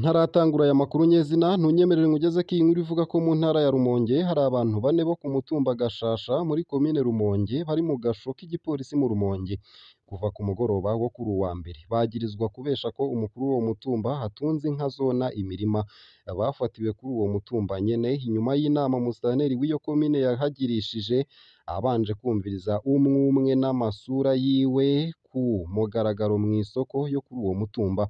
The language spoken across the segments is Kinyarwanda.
Ntaratangura aya makuru nyezina ntunyemerere nkugeze ko iyi nkuru ivuga ko mu ntara ya Rumonge hari abantu bane bo ku mutumba Gashasha muri komine Rumonge bari mu gasho k'igipolisi mu Rumonge kuva ku mugoroba wo kuri uwa mbere bagirizwa kubesha ko umukuru w'uwo mutumba hatunze inka zona imirima bafatiwe kuri uwo mutumba nyene inyuma y'inama musitanteri w'iyo komine yahagirishije abanje kumviriza umwumwe n'amasura yiwe ku mugaragaro mu isoko yo kuri uwo mutumba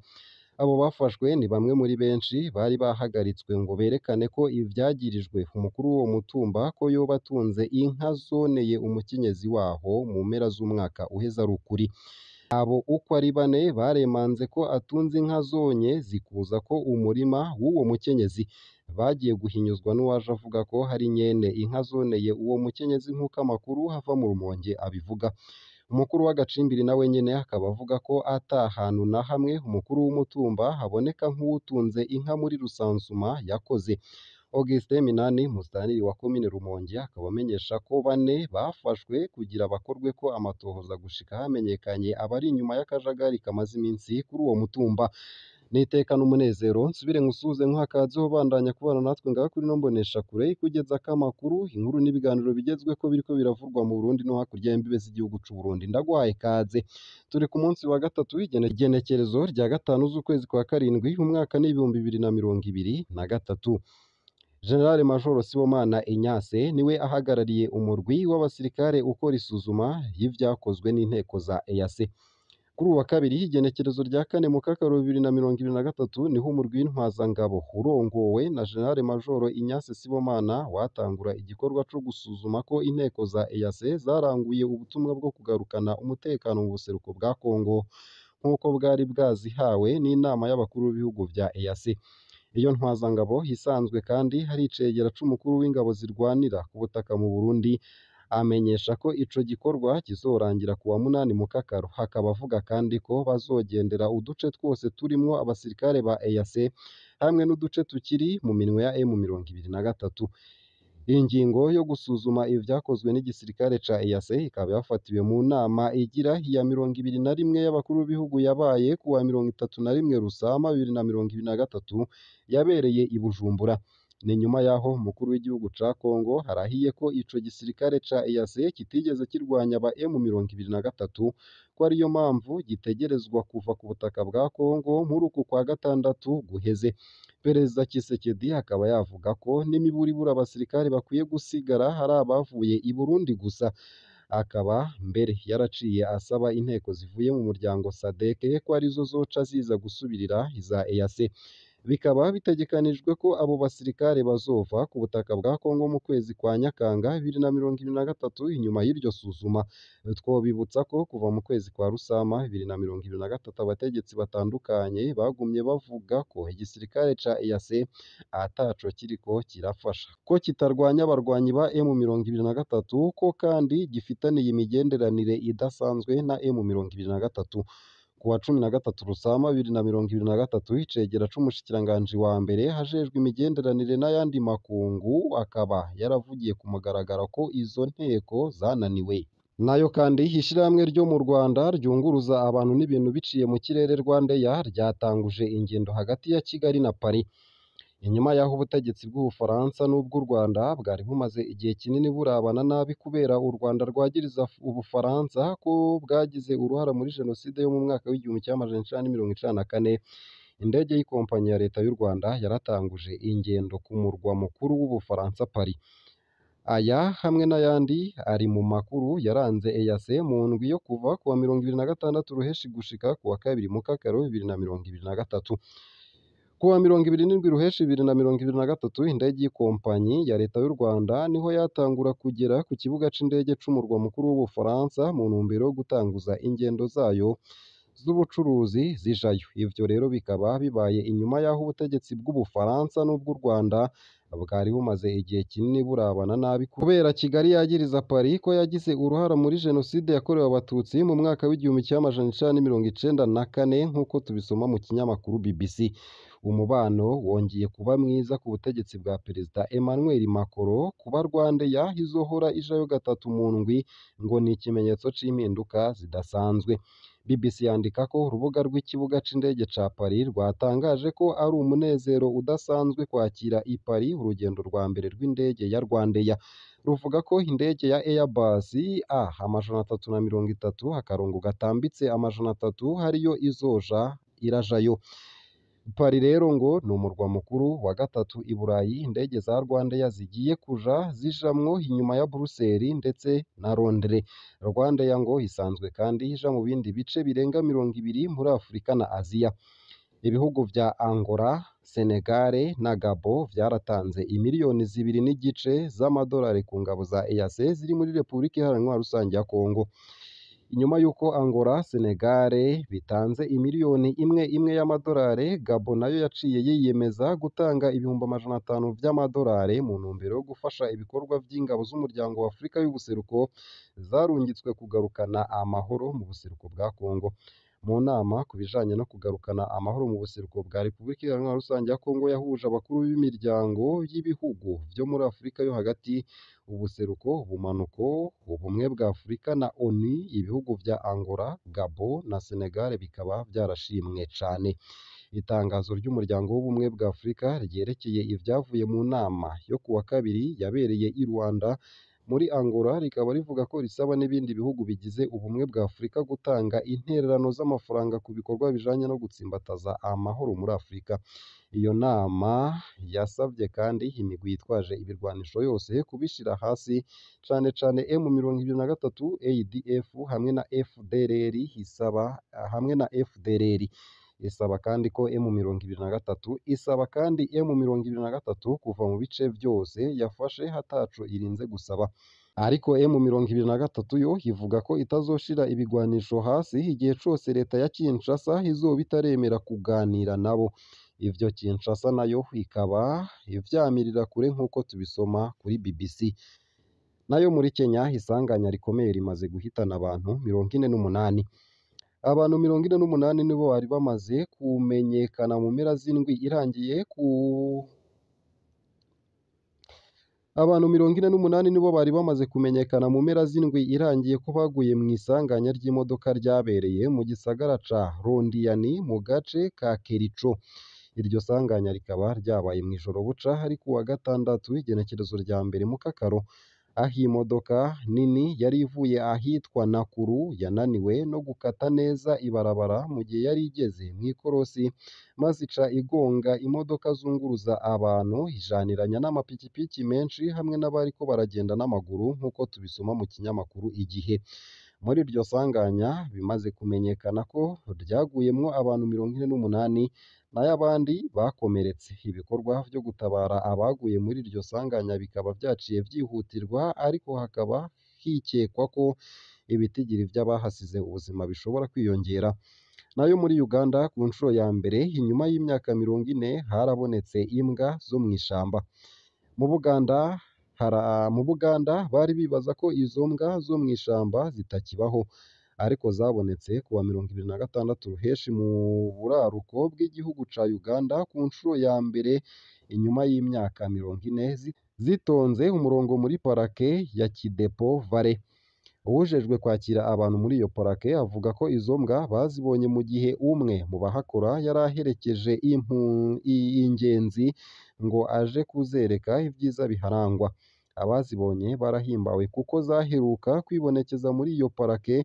Abo bafashwe ni bamwe muri benshi bari bahagaritswe ngo berekane ko ibyagirijwe umukuru w'uwo mutumba ko yoba atunze inka zoneye umukenyezi waho mu mpera z'umwaka uheza ari ukuri. Abo uko ari bane baremanze ko atunze inka zonye zikuza ko umurima w'uwo mukenyezi. Bagiye guhinyuzwa n'uwaje avuga ko hari nyene inka zoneye uwo mukenyezi nk'uko amakuru hava mu Rumonge abivuga. Umukuru w'agacimbiri na we akaba avuga ko ata hantu na hamwe umukuru w'umutumba haboneka nk'uwutunze inka muri Rusansuma yakoze. Augustin Minani, Musitanteri wa Komine Rumonge, akaba amenyesha ko bane bafashwe kugira bakorwe ko amatohoza gushika hamenyekanye abari inyuma y'akajagari kamaze iminsi kuri uwo mutumba. n'iteka n'umunezero nsubire nkusuhuze nkuhakadzeho bandanya kubana natwe ngaha kuri ino mbonesha kure ikugeza ko amakuru inkuru n'ibiganiro bigezwe bigezweho biriko biravurwa mu Burundi no hakurya y'imbibe z'igihugu cy’u Burundi ndagwaye kaze turi ku munsi wa gatatu igenekerezo rya gatanu z'ukwezi kwa karindwi umwaka n'ibihumbi bibiri na mirongo ibiri na gatatu General Major Sibomana Inyase niwe ahagarariye umurwi w'abasirikare ukora isuzuma y’ibyakozwe n'inteko za EAC Kuri uyu wa kabiri h'igenekerezo rya kane mu mwaka bibiri na mirongo ibiri na gatatu niho umurwi w'intwazangabo urongowe na Gen majoro Inyase Sibomana watangura igikorwa cyo gusuzuma ko inteko za EAC zaranguye ubutumwa bwo kugarukana umutekano mu buseruko bwa Congo nk'uko bwari bwazihawe n'inama y'abakuru b'ibihugu bya EAC iyo ntwazangabo hisanzwe kandi hari icegera c'umukuru w'ingabo zirwanira ku butaka mu Burundi amenyesha ko ico gikorwa kizorangira kuwa munani Mukakaru hakaba avuga kandi ko bazogendera uduce twose turimwo abasirikare ba EAC hamwe n'uduce tukiri mu minwe ya M23 Ingingo yo gusuzuma ibyakozwe n'igisirikare ca EAC ikaba yafatiwe mu nama igira iya mirongo ibiri na rimwe y'abakuru b'ibihugu yabaye kuwa mirongo itatu na rimwe Rusama bibiri na mirongo ibiri na gatatu yabereye i Bujumbura ni nyuma y'aho umukuru w'igihugu ca Kongo harahiye ko ico gisirikare ca EAC kitigeze kirwanya aba m gatatu ko ariyo mpamvu gitegerezwa kuva ku butaka bwa Kongo muri uku kwa gatandatu guheze Perezida Kisekedi akaba yavuga ko n'imiburiburi abasirikare bakwiye gusigara hari abavuye i Burundi gusa akaba mbere yaraciye asaba inteko zivuye mu muryango SADC ko arizo zoca ziza gusubirira iza EAC bikaba bitegekanijwe ko abo basirikare bazova ku butaka bwa Congo mu kwezi kwa Nyakanga bibiri na mirongo ibiri na gatatu inyuma y'iryo suzuma twobibutsa ko kuva mu kwezi kwa Rusama bibiri na mirongo ibiri na gatatu abategetsi batandukanye bagumye bavuga ko igisirikare ca EAC ataco kiriko kirafasha ko kitarwanya abarwanyi ba e M mirongo ibiri na gatatu ko kandi gifitaniye imigenderanire idasanzwe na e M mirongo ibiri na gatatu Ku wa cumi na gatatu Rusama bibiri na mirongo ibiri na gatatu Icegera c'umushikiranganji wa mbere hajejwe imigenderanire n'ayandi makungu akaba yaravugiye ku mugaragaro ko izo nteko zananiwe nayo kandi ishyirahamwe ryo mu Rwanda ryunguruza abantu n'ibintu biciye mu kirere Rwandair ryatanguje ingendo hagati ya Kigali na Paris Inyuma y'aho ubutegetsi bw'Ubufaransa n'ubw'u Rwanda bwari bumaze igihe kinini burabana nabi kubera u Rwanda rwagiriza Ubufaransa ko bwagize uruhare muri Jenoside yo mu mwaka w'igihumbi cyama mirongo icana na kane, indege y'ikompanyi ya Leta y'u Rwanda yaratanguje ingendo ku murwa mukuru w'Ubufaransa Paris. Aya hamwe n'ayandi ari mu makuru yaranze EAC mu ndwi yo kuva kuwa mirongo ibiri na gatandatu Ruheshi gushika kuwa kabiri Mutakaro bibiri na mirongo ibiri na gatatu. Kuwa mirongo ibiri n'indwi Ruheshi bibiri na mirongo ibiri na gatatu indege y'ikompanyi ya Leta y'u Rwanda niho yatangura kugera ku kibuga cy'indege cy'umurwa mukuru w'Ubufaransa mu ntumbero yo gutanguza ingendo zayo z'ubucuruzi zijayo. Ibyo rero bikaba bibaye inyuma y'aho ubutegetsi bw'Ubufaransa n'ubw'u Rwanda bwari bumaze igihe kinini burabana nabi kubera Kigali yagiriza Paris ko yagize uruhara muri Jenoside yakorewe Abatutsi mu mwaka w'igihumbi cy'amajana icyenda mirongo icyenda na kane nk'uko tubisoma mu kinyamakuru BBC. Umubano wongeye kuba mwiza ku butegetsi bwa Perezida Emmanuel Macron, kuba RwandAir izohora ijayo gatatu mu ndwi ngo ni ikimenyetso c'impinduka zidasanzwe. BBC yandika ko urubuga rw'ikibuga cy’indege ca Paris rwatangaje ko ari umunezero udasanzwe kwakira i Paris urugendo rwa mbere rw'indege ya RwandAir. Ruvuga ko indege ya Airbus a atatu na mirongo itatu akarongo gatambitse amajana atatu hariyo izoja irajayo. Paris rero ngo ni umurwa mukuru wa gatatu i Burayi indege za Rwandair zigiye kuja zijamwo inyuma ya Buruseli ndetse na Londres. Rwandair ngo isanzwe kandi ija mu bindi bice birenga mirongo ibiri muri Afurika na Aziya. Ibihugu vya Angola, Senegal na Gabo vyaratanze imiliyoni zibiri n'igice z'amadolari ku ngabo za Eyase ziri muri Repubulika Iharanira Rusange ya Kongo. nyuma y'uko Angola, Senegal bitanze imiliyoni imwe imwe y'amadolari, Gabon nayo yaciye yiyemeza gutanga ibihumbi amajana atanu by'amadolari mu ntumbero yo gufasha ibikorwa by'ingabo z'Umuryango w'Afurika y'Ubuseruko zarungitswe kugarukana amahoro mu buseruko bwa Congo. mu nama ku bijyanye no kugarukana amahoro mu buseruko bwa Repubulika Iharanira Rusange ya Kongo yahuje abakuru b'imiryango y'ibihugu byo muri Afurika yo hagati, ubuseruko, bumanuko ubumwe bwa Afurika na ONU, ibihugu bya Angola, Gabon na Senegal bikaba byarashimwe cyane. Itangazo ry'Umuryango w'Ubumwe bwa Afurika ryerekeye ibyavuye mu nama yo ku wa kabiri yabereye i Rwanda muri Angola rikaba rivuga ko risaba n'ibindi bihugu bigize Ubumwe bwa Afurika gutanga intererano z'amafaranga ku bikorwa bijanye no gutsimbataza amahoro muri Afurika. Iyo nama yasabye kandi imigwi yitwaje ibirwanisho yose kubishyira hasi cane cane e m gatatu ADF hamwe na FDLR isaba hamwe na FDLR isaba kandi ko e M23 isaba kandi e M23 kuva mu bice byose yafashe hataco irinze gusaba ariko e M23 yo ivuga ko itazoshira ibigwanisho hasi igihe cyose leta ya Kinshasa izoba itaremera kuganira nabo ibyo Kinshasa nayo ikaba ivyamirira kure nk'uko tubisoma kuri BBC nayo muri Kenya isanganya rikomeye rimaze guhitana abantu mirongo ine n'umunani Abantu mirongo ine n'umunani nibo bari bamaze kumenyekana mu mpera z'indwi irangiye ku abantu mirongo ine n'umunani nibo bari bamaze kumenyekana mu mpera z'indwi irangiye ko baguye mu isanganya ry'imodoka ryabereye mu gisagara ca Rondiyani mu gace ka Kerico iryo sanganya rikaba ryabaye mu ijoro buca ari kuwa gatandatu w'igenekerezo rya mbere mu Kakaro aho iyi nini yari ivuye ahitwa Nakuru yananiwe no gukata neza ibarabara mu gihe yari igeze mu ikorosi maze ica igonga imodoka zunguruza abantu, ijyaniranya n'amapikipiki menshi hamwe n'abariko baragenda n'amaguru nk'uko tubisoma mu kinyamakuru Igihe. Muri iryo sanganya bimaze kumenyekana ko ryaguyemo abantu mirongo ine n'umunani n'ay'abandi bakomeretse ibikorwa byo gutabara abaguye muri iryo sanganya bikaba byaciye byihutirwa ariko hakaba hikekwa ko ibitigiri by'abahasize ubuzima bishobora kwiyongera nayo muri Uganda ku nshuro ya mbere inyuma y'imyaka mirongo ine harabonetse imbwa zo mu ishyamba mu Buganda mu Buganda bari bibaza ko izo mbwa zo mu ishyamba zitakibaho ariko zabonetse ku wa mirongo ibiri na gatandatu ruheshi mu buraruko bw'igihugu ca Uganda ku nshuro ya mbere inyuma y'imyaka mirongo ine zitonze umurongo muri parake ya Kidepo Valley uwujejwe kwakira abantu muri iyo parake avuga ko izo mbwa bazibonye mu gihe umwe mu bahakora yari aherekeje ingenzi ngo aje kuzereka ibyiza biharangwa abazibonye barahimbawe kuko zaheruka kwibonekeza muri iyo parake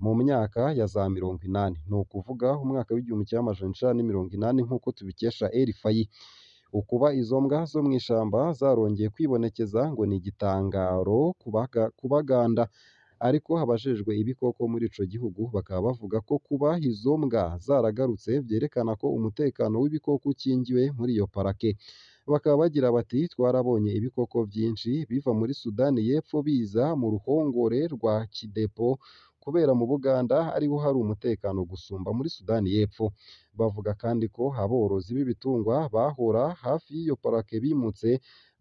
mu myaka ya za mirongo inani ni ukuvuga umwaka w'igihumbi kimwe amajana icenda na mirongo inani nk'uko tubikesha RFI ukuba izo mbwa zo mu ishyamba zarongeye kwibonekeza ngo ni igitangaro ku baganda ariko abajejwe ibikoko muri icyo gihugu bakaba bavuga ko kuba izo mbwa zaragarutse byerekana ko umutekano w'ibikoko ukingiwe muri iyo parake bakaba bagira bati twarabonye ibikoko byinshi biva muri Sudani y'Epfo biza mu ruhongore rwa Kidepo kubera mu Buganda ariho hari umutekano gusumba muri Sudani y'Epfo bavuga kandi ko aborozi b'ibitungwa bahora hafi y'iyo parake bimutse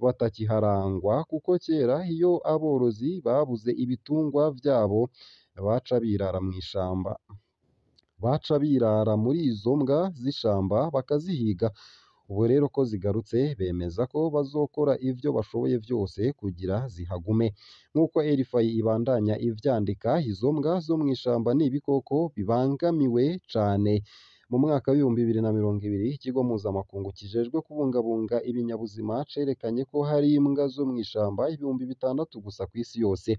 batakiharangwa kuko kera iyo aborozi babuze ibitungwa byabo baca birara mu ishyamba baca birara muri izo mbwa z'ishyamba bakazihiga Ubu rero ko zigarutse bemeza ko bazokora ibyo bashoboye byose kugira zihagume nk'uko Elifay ibandanya ivyandika izo mbwa zo mu ishamba ni ibikoko bibangamiwe cyane mu mwaka w'ibihumbi bibiri na mirongo ibiri ikigo mpuzamakungu kijejwe kubungabunga ibinyabuzima cerekanye ko hari imbwa zo mu ishyamba ibihumbi bitandatu gusa ku isi yose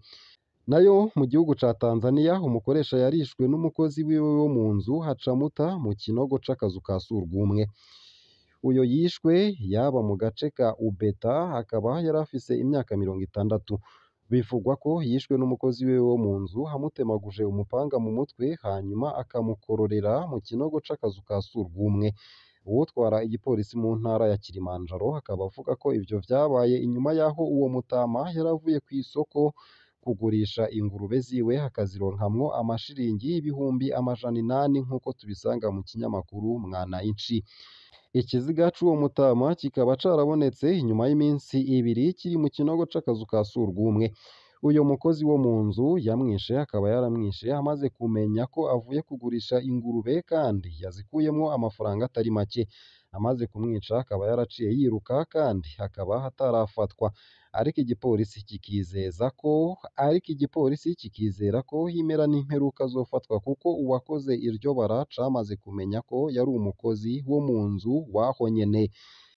nayo mu gihugu cya Tanzania umukoresha yarishwe n'umukozi wiwe wo mu nzu hacamuta mu kinogo c'akazu ka surwumwe Uyo yishwe yaba mu gace ka Ubeta akaba yari afise imyaka mirongo itandatu bivugwa ko yishwe n'umukozi we wo mu nzu amutemaguje umupanga mu mutwe hanyuma akamukororera mu kinogo c'akazu ka surwumwe uwutwara igipolisi mu ntara ya Kilimanjaro akaba avuga ko ivyo vyabaye inyuma y'aho uwo mutama yaravuye ku isoko kugurisha ingurube ziwe akazironkamwo amashiringi y'ibihumbi amajana inani nk'uko tubisanga mu kinyamakuru Mwana Inci Ikiziga cy'uwo mutama kikaba cyarabonetse nyuma y'iminsi ibiri kiri mu kinogo cy'akazu ka surwumwe. Uyu mukozi wo mu nzu yamwishe akaba yaramwishe amaze kumenya ko avuye kugurisha ingurube kandi yazikuyemo amafaranga atari make. Amaze kumwica akaba yaraciye yiruka kandi hakaba hatarafatwa. ariko igipolisi kikizeza ko ariko igipolisi kikizera ko impera n'imperuka zofatwa kuko uwakoze iryo baraca amaze kumenya ko yari umukozi wo mu nzu w'aho nyene